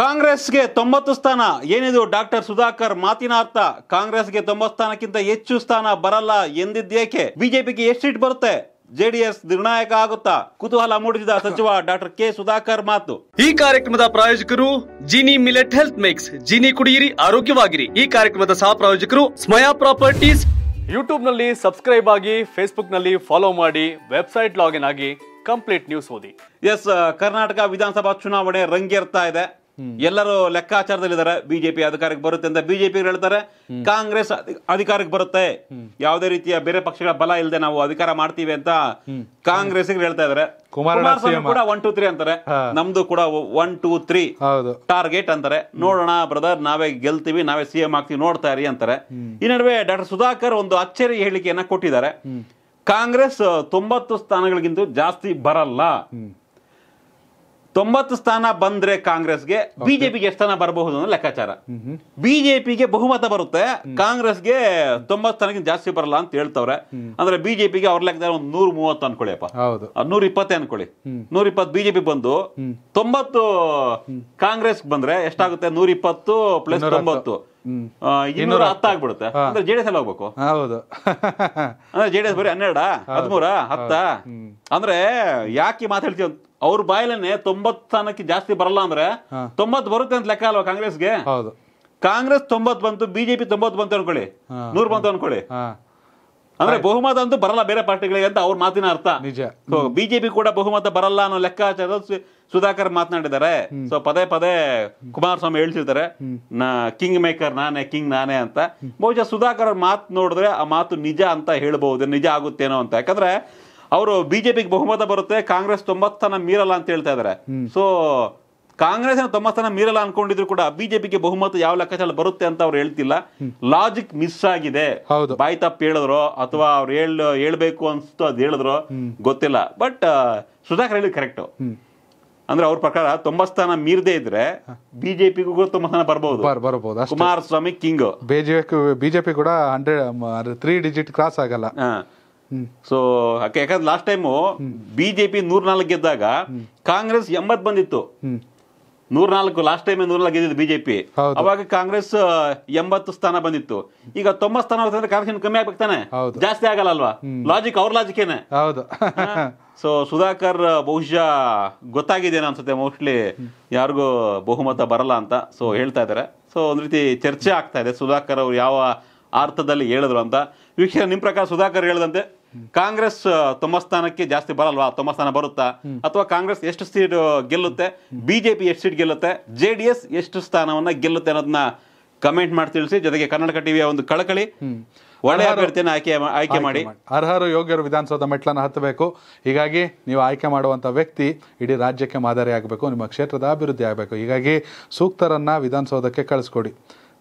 ಕಾಂಗ್ರೆಸ್ಗೆ ತೊಂಬತ್ತು ಸ್ಥಾನ ಏನಿದು ಡಾಕ್ಟರ್ ಸುಧಾಕರ್ ಮಾತಿನ ಅರ್ಥ ಕಾಂಗ್ರೆಸ್ಗೆ ತೊಂಬತ್ತು ಸ್ಥಾನಕ್ಕಿಂತ ಹೆಚ್ಚು ಸ್ಥಾನ ಬರಲ್ಲ ಎಂದಿದ್ದೇಕೆ ಬಿಜೆಪಿಗೆ ಎಷ್ಟು ಸೀಟ್ ಬರುತ್ತೆ ಜೆಡಿಎಸ್ ನಿರ್ಣಾಯಕ ಆಗುತ್ತಾ ಕುತೂಹಲ ಮೂಡಿಸಿದ ಸಚಿವ ಡಾಕ್ಟರ್ ಕೆ ಸುಧಾಕರ್ ಮಾತು ಈ ಕಾರ್ಯಕ್ರಮದ ಪ್ರಾಯೋಜಕರು Jini millet health mix Jini ಕುಡಿಯಿರಿ ಆರೋಗ್ಯವಾಗಿರಿ ಈ ಕಾರ್ಯಕ್ರಮದ ಸಹ ಪ್ರಾಯೋಜಕರು ಸ್ಮಯಾ ಪ್ರಾಪರ್ಟೀಸ್ ಯೂಟ್ಯೂಬ್ ನಲ್ಲಿ ಸಬ್ಸ್ಕ್ರೈಬ್ ಆಗಿ ಫೇಸ್ಬುಕ್ ನಲ್ಲಿ ಫಾಲೋ ಮಾಡಿ ವೆಬ್ಸೈಟ್ ಲಾಗಿನ್ ಆಗಿ ಕಂಪ್ಲೀಟ್ ನ್ಯೂಸ್ ಓದಿ ಎಸ್ ಕರ್ನಾಟಕ ವಿಧಾನಸಭಾ ಚುನಾವಣೆ ರಂಗೇರ್ತಾ ಇದೆ ಎಲ್ಲರೂ ಲೆಕ್ಕಾಚಾರದಲ್ಲಿದ್ದಾರೆ ಬಿಜೆಪಿ ಅಧಿಕಾರಕ್ಕೆ ಬರುತ್ತೆ ಅಂತ ಬಿಜೆಪಿ ಹೇಳ್ತಾರೆ ಕಾಂಗ್ರೆಸ್ ಅಧಿಕಾರಕ್ಕೆ ಬರುತ್ತೆ ಯಾವುದೇ ರೀತಿಯ ಬೇರೆ ಪಕ್ಷಗಳ ಬಲ ಇಲ್ಲದೆ ನಾವು ಅಧಿಕಾರ ಮಾಡ್ತೀವಿ ಅಂತ ಕಾಂಗ್ರೆಸ್ ಹೇಳ್ತಾ ಇದಾರೆ ಕುಮಾರಸ್ವಾಮಿ ಕೂಡ ಒನ್ ಟೂ ತ್ರೀ ಅಂತಾರೆ ನಮ್ದು ಕೂಡ ಒನ್ ಟೂ ತ್ರೀ ಟಾರ್ಗೆಟ್ ಅಂತಾರೆ ನೋಡೋಣ ಬ್ರದರ್ ನಾವೇ ಗೆಲ್ತೀವಿ ನಾವೇ ಸಿಎಂ ಆಗ್ತೀವಿ ನೋಡ್ತಾ ಇರಿ ಅಂತಾರೆ ಈ ನಡುವೆ ಡಾಕ್ಟರ್ ಸುಧಾಕರ್ ಒಂದು ಅಚ್ಚರಿ ಹೇಳಿಕೆಯನ್ನ ಕೊಟ್ಟಿದ್ದಾರೆ ಕಾಂಗ್ರೆಸ್ ತೊಂಬತ್ತು ಸ್ಥಾನಗಳಿಗಿಂತ ಜಾಸ್ತಿ ಬರಲ್ಲ ತೊಂಬತ್ತು ಸ್ಥಾನ ಬಂದ್ರೆ ಕಾಂಗ್ರೆಸ್ಗೆ ಬಿಜೆಪಿಗೆ ಎಷ್ಟು ಸ್ಥಾನ ಬರಬಹುದು ಅನ್ನೋ ಲೆಕ್ಕಾಚಾರ ಬಿಜೆಪಿಗೆ ಬಹುಮತ ಬರುತ್ತೆ ಕಾಂಗ್ರೆಸ್ಗೆ ತೊಂಬತ್ತು ಸ್ಥಾನಕ್ಕಿಂತ ಜಾಸ್ತಿ ಬರಲ್ಲ ಅಂತ ಹೇಳ್ತವ್ರೆ ಅಂದ್ರೆ ಬಿಜೆಪಿಗೆ ಅವ್ರ ಲೆಕ್ಕದಲ್ಲಿ ಒಂದು ನೂರ ಮೂವತ್ತು ಅಪ್ಪ ನೂರ ಇಪ್ಪತ್ತೇ ಅನ್ಕೊಳ್ಳಿ ನೂರ ಇಪ್ಪತ್ತು ಬಿಜೆಪಿ ಬಂದು ತೊಂಬತ್ತು ಕಾಂಗ್ರೆಸ್ ಬಂದ್ರೆ ಎಷ್ಟಾಗುತ್ತೆ ನೂರ ಇಪ್ಪತ್ತು ಪ್ಲಸ್ ತೊಂಬತ್ತು ಇನ್ನೂರ ಆಗ್ಬಿಡುತ್ತೆ ಅಂದ್ರೆ ಜೆಡಿಎಸ್ ಎಲ್ಲ ಹೋಗ್ಬೇಕು ಹೌದು ಅಂದ್ರೆ ಜೆಡಿಎಸ್ ಬರೀ ಹನ್ನೆರಡ ಹದಿಮೂರ ಹತ್ತ ಅಂದ್ರೆ ಯಾಕೆ ಮಾತಾಡ್ತೀವಿ ಅವ್ರ ಬಾಯಲೇನೆ ತೊಂಬತ್ ಸ್ಥಾನಕ್ಕೆ ಜಾಸ್ತಿ ಬರಲ್ಲ ಅಂದ್ರೆ ತೊಂಬತ್ ಬರುತ್ತೆ ಅಂತ ಲೆಕ್ಕ ಅಲ್ವಾ ಕಾಂಗ್ರೆಸ್ಗೆ ಕಾಂಗ್ರೆಸ್ ತೊಂಬತ್ ಬಂತು ಬಿಜೆಪಿ ತೊಂಬತ್ ಬಂತು ಅನ್ಕೊಳ್ಳಿ ನೂರ್ ಬಂತು ಅನ್ಕೊಳ್ಳಿ ಅಂದ್ರೆ ಬಹುಮತ ಅಂತೂ ಬರಲ್ಲ ಬೇರೆ ಪಾರ್ಟಿಗಳಿಗೆ ಅಂತ ಅವ್ರ ಮಾತಿನ ಅರ್ಥ ನಿಜ ಬಿಜೆಪಿ ಕೂಡ ಬಹುಮತ ಬರಲ್ಲ ಅನ್ನೋ ಲೆಕ್ಕಾಚಾರ ಸುಧಾಕರ್ ಮಾತನಾಡಿದ್ದಾರೆ ಸೊ ಪದೇ ಪದೇ ಕುಮಾರಸ್ವಾಮಿ ಹೇಳ್ತಿರ್ತಾರೆ ಕಿಂಗ್ ಮೇಕರ್ ನಾನೇ ಕಿಂಗ್ ನಾನೇ ಅಂತ ಬಹುಶಃ ಸುಧಾಕರ್ ಅವ್ರ ಮಾತು ನೋಡಿದ್ರೆ ಆ ಮಾತು ನಿಜ ಅಂತ ಹೇಳಬಹುದು ನಿಜ ಆಗುತ್ತೇನೋ ಅಂತ ಯಾಕಂದ್ರೆ ಅವರು ಬಿಜೆಪಿಗೆ ಬಹುಮತ ಬರುತ್ತೆ ಕಾಂಗ್ರೆಸ್ ತೊಂಬತ್ತನ ಮೀರಲ್ಲ ಅಂತ ಹೇಳ್ತಾ ಇದ್ದಾರೆ ಸೊ ಕಾಂಗ್ರೆಸ್ ತೊಂಬತ್ತನ ಮೀರಲ್ಲ ಅನ್ಕೊಂಡಿದ್ರು ಕೂಡ ಬಿಜೆಪಿಗೆ ಬಹುಮತ ಯಾವ ಲೆಕ್ಕಾಚಾರ ಬರುತ್ತೆ ಅಂತ ಅವ್ರು ಹೇಳ್ತಿಲ್ಲ ಲಾಜಿಕ್ ಮಿಸ್ ಆಗಿದೆ ಬಾಯ್ ತಪ್ಪು ಹೇಳಿದ್ರು ಅಥವಾ ಅವ್ರು ಹೇಳ ಹೇಳ್ಬೇಕು ಅನ್ಸ್ತು ಅದ್ ಹೇಳಿದ್ರು ಗೊತ್ತಿಲ್ಲ ಬಟ್ ಸುಧಾಕರ್ ಹೇಳಿ ಕರೆಕ್ಟ್ ಅಂದ್ರೆ ಅವ್ರ ಪ್ರಕಾರ ತೊಂಬತ್ ಸ್ಥಾನ ಮೀರದೇ ಇದ್ರೆ ಬಿಜೆಪಿಗೂ ತೊಂಬತ್ ಸ್ಥಾನ ಬರಬಹುದು ಬರಬಹುದು ಕುಮಾರಸ್ವಾಮಿ ಕಿಂಗ್ ಬಿಜೆಪಿ ಬಿಜೆಪಿ ಕೂಡ ಹಂಡ್ರೆಡ್ ತ್ರೀ ಡಿಜಿಟ್ ಕ್ರಾಸ್ ಆಗಲ್ಲ ಸೊ ಯಾಕಂದ್ರೆ ಲಾಸ್ಟ್ ಟೈಮು ಬಿಜೆಪಿ ನೂರ್ನಾಲ್ಕು ಗೆದ್ದಾಗ ಕಾಂಗ್ರೆಸ್ ಎಂಬತ್ ಬಂದಿತ್ತು ನಾಲ್ಕು ಲಾಸ್ಟ್ ಟೈಮ್ ನೂರ್ನಾಲ್ಕು ಗೆದ್ದಿದ್ದು ಬಿಜೆಪಿ ಅವಾಗ ಕಾಂಗ್ರೆಸ್ ಎಂಬತ್ತು ಸ್ಥಾನ ಬಂದಿತ್ತು ಈಗ ತೊಂಬತ್ ಸ್ಥಾನ ಬರ್ತದೆ ಕಾಂಗ್ರೆಸ್ ಕಮ್ಮಿ ಆಗ್ಬೇಕಾನೆ ಜಾಸ್ತಿ ಆಗಲ್ಲ ಅಲ್ವಾ ಲಾಜಿಕ್ ಅವ್ರ ಏನೇ ಹೌದು ಸೊ ಸುಧಾಕರ್ ಬಹುಶಃ ಗೊತ್ತಾಗಿದೆ ಅನ್ಸುತ್ತೆ ಮೋಸ್ಟ್ಲಿ ಯಾರಿಗೂ ಬಹುಮತ ಬರಲ್ಲ ಅಂತ ಸೊ ಹೇಳ್ತಾ ಇದಾರೆ ಸೊ ಒಂದ್ ರೀತಿ ಚರ್ಚೆ ಆಗ್ತಾ ಇದೆ ಸುಧಾಕರ್ ಅವ್ರು ಯಾವ ಅರ್ಥದಲ್ಲಿ ಹೇಳಿದ್ರು ಅಂತ ವೀಕ್ಷಕ ನಿಮ್ಮ ಪ್ರಕಾರ ಸುಧಾಕರ್ ಹೇಳದಂತೆ ಕಾಂಗ್ರೆಸ್ ತಮ್ಮ ಸ್ಥಾನಕ್ಕೆ ಜಾಸ್ತಿ ಬರಲ್ವಾ ತೊಂಬ ಸ್ಥಾನ ಬರುತ್ತಾ ಅಥವಾ ಕಾಂಗ್ರೆಸ್ ಎಷ್ಟು ಸೀಟ್ ಗೆಲ್ಲುತ್ತೆ ಬಿಜೆಪಿ ಎಷ್ಟು ಸೀಟ್ ಗೆಲ್ಲುತ್ತೆ ಜೆ ಡಿ ಎಸ್ ಎಷ್ಟು ಸ್ಥಾನವನ್ನ ಗೆಲ್ಲುತ್ತೆ ಅನ್ನೋದನ್ನ ಕಮೆಂಟ್ ಮಾಡಿ ತಿಳಿಸಿ ಜೊತೆಗೆ ಕನ್ನಡಕ ಟಿವಿಯ ಒಂದು ಕಳಕಳಿ ಒಳ್ಳೆಯ ಅಭ್ಯರ್ಥಿಯನ್ನು ಆಯ್ಕೆ ಆಯ್ಕೆ ಮಾಡಿ ಅರ್ಹರು ಯೋಗ್ಯರು ವಿಧಾನಸೌಧ ಮೆಟ್ಲನ್ನು ಹತ್ತಬೇಕು ಹೀಗಾಗಿ ನೀವು ಆಯ್ಕೆ ಮಾಡುವಂಥ ವ್ಯಕ್ತಿ ಇಡೀ ರಾಜ್ಯಕ್ಕೆ ಮಾದರಿ ಆಗಬೇಕು ನಿಮ್ಮ ಕ್ಷೇತ್ರದ ಅಭಿವೃದ್ಧಿ ಆಗಬೇಕು ಹೀಗಾಗಿ ಸೂಕ್ತರನ್ನ ವಿಧಾನಸೌಧಕ್ಕೆ ಕಳಿಸ್ಕೊಡಿ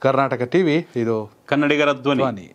ಕರ್ನಾಟಕ ಟಿವಿ ಇದು ಕನ್ನಡಿಗರ ಧ್ವನಿ